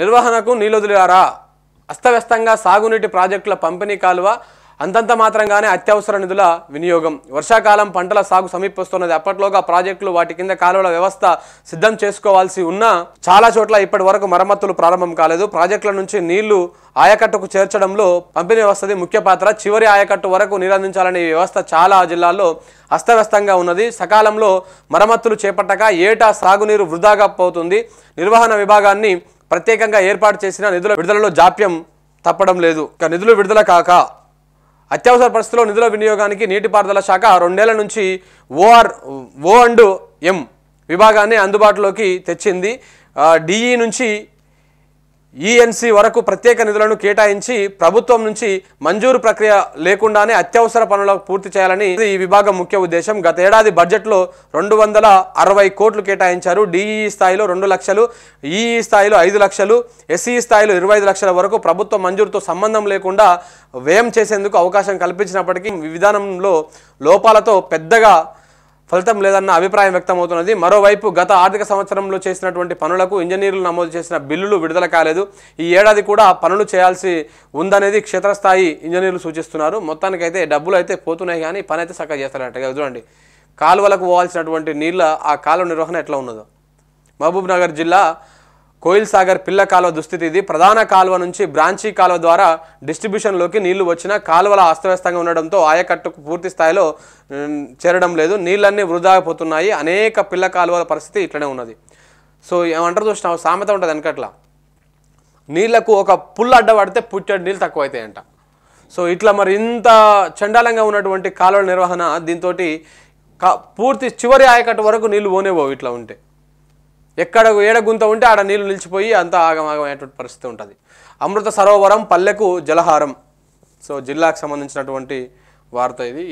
నిర్వహణకు నీలొదిలారా అస్తవ్యస్తంగా సాగునీటి ప్రాజెక్టుల పంపిణీ కాలువ అంతంత మాత్రంగానే అత్యవసర నిధుల వినియోగం వర్షాకాలం పంటల సాగు సమీపిస్తున్నది అప్పట్లోగా ప్రాజెక్టులు వాటి కింద కాలువల వ్యవస్థ సిద్ధం చేసుకోవాల్సి ఉన్నా చాలా చోట్ల ఇప్పటి వరకు మరమ్మతులు ప్రారంభం కాలేదు ప్రాజెక్టుల నుంచి నీళ్లు ఆయకట్టుకు చేర్చడంలో పంపిణీ వ్యవస్థది ముఖ్య పాత్ర చివరి ఆయకట్టు వరకు నీరందించాలనే వ్యవస్థ చాలా జిల్లాల్లో అస్తవ్యస్తంగా ఉన్నది సకాలంలో మరమ్మతులు చేపట్టక ఏటా సాగునీరు వృధాగా పోతుంది నిర్వహణ విభాగాన్ని ప్రత్యేకంగా ఏర్పాటు చేసిన నిధుల విడుదలలో జాప్యం తప్పడం లేదు ఇక నిధులు విడుదల కాక అత్యవసర పరిస్థితుల్లో నిధుల వినియోగానికి నీటిపారుదల శాఖ రెండేళ్ల నుంచి ఓఆర్ ఓ అండ్ ఎం విభాగాన్ని అందుబాటులోకి తెచ్చింది డిఈ నుంచి ఈఎన్సీ e వరకు ప్రత్యేక నిధులను కేటాయించి ప్రభుత్వం నుంచి మంజూరు ప్రక్రియ లేకుండానే అత్యవసర పనులకు పూర్తి చేయాలని ఈ విభాగం ముఖ్య ఉద్దేశం గత ఏడాది బడ్జెట్లో రెండు వందల అరవై కోట్లు కేటాయించారు డిఈఈ e e స్థాయిలో రెండు లక్షలు ఈఈ స్థాయిలో ఐదు లక్షలు ఎస్ఈ స్థాయిలో ఇరవై ఐదు లక్షల వరకు ప్రభుత్వ మంజూరుతో సంబంధం లేకుండా వ్యయం చేసేందుకు అవకాశం కల్పించినప్పటికీ విధానంలో లోపాలతో పెద్దగా ఫలితం లేదన్న అభిప్రాయం వ్యక్తమవుతున్నది మరోవైపు గత ఆర్థిక సంవత్సరంలో చేసినటువంటి పనులకు ఇంజనీర్లు నమోదు చేసిన బిల్లులు విడుదల కాలేదు ఈ ఏడాది కూడా పనులు చేయాల్సి ఉందనేది క్షేత్రస్థాయి ఇంజనీర్లు సూచిస్తున్నారు మొత్తానికైతే డబ్బులు అయితే పోతున్నాయి కానీ పని అయితే చక్కగా చేస్తారంటే చూడండి కాలువలకు పోవాల్సినటువంటి నీళ్ళ ఆ కాలువ నిర్వహణ ఎట్లా ఉన్నదో మహబూబ్ నగర్ జిల్లా కోయిల్ సాగర్ పిల్ల కాలువ దుస్థితి ఇది ప్రధాన కాలువ నుంచి బ్రాంచీ కాలువ ద్వారా డిస్ట్రిబ్యూషన్లోకి నీళ్లు వచ్చిన కాలువల అస్తవ్యస్తంగా ఉండడంతో ఆయకట్టుకు పూర్తి స్థాయిలో చేరడం లేదు నీళ్ళన్నీ అయిపోతున్నాయి అనేక పిల్ల కాలువల పరిస్థితి ఇట్లనే ఉన్నది సో ఏమంటారు చూసినా సామెత ఉంటుంది వెనకట్లా నీళ్లకు ఒక పుల్ల అడ్డ పడితే పుట్టెడు నీళ్ళు తక్కువ అవుతాయంట సో ఇట్లా మరి ఇంత చండాలంగా ఉన్నటువంటి కాలువల నిర్వహణ దీంతో పూర్తి చివరి ఆయకట్టు వరకు నీళ్లు పోనే పోవు ఇట్లా ఉంటే ఎక్కడ ఏడ గుంత ఉంటే ఆడ నీళ్ళు నిలిచిపోయి ఆగమాగం ఆగమాగమైనటువంటి పరిస్థితి ఉంటుంది అమృత సరోవరం పల్లెకు జలహారం సో జిల్లాకు సంబంధించినటువంటి వార్త ఇది